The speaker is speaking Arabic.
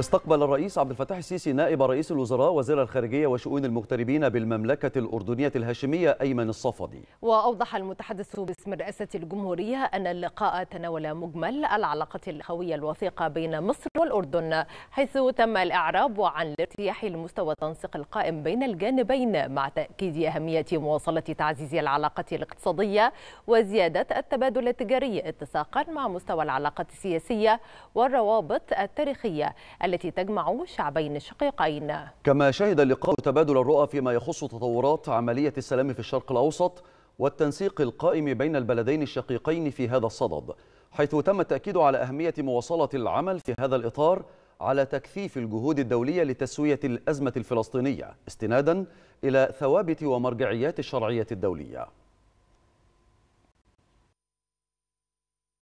استقبل الرئيس عبد الفتاح السيسي نائب رئيس الوزراء وزير الخارجية وشؤون المغتربين بالمملكة الأردنية الهاشمية أيمن الصفدي وأوضح المتحدث باسم رئاسة الجمهورية أن اللقاء تناول مجمل العلاقة الأخوية الوثيقة بين مصر والأردن حيث تم الإعراب عن الارتياح لمستوى التنسيق القائم بين الجانبين مع تأكيد أهمية مواصلة تعزيز العلاقة الاقتصادية وزيادة التبادل التجاري اتساقا مع مستوى العلاقات السياسية والروابط التاريخية التي تجمع شعبين الشقيقين كما شهد اللقاء تبادل الرؤى فيما يخص تطورات عملية السلام في الشرق الأوسط والتنسيق القائم بين البلدين الشقيقين في هذا الصدد حيث تم التأكيد على أهمية مواصلة العمل في هذا الإطار على تكثيف الجهود الدولية لتسوية الأزمة الفلسطينية استنادا إلى ثوابت ومرجعيات الشرعية الدولية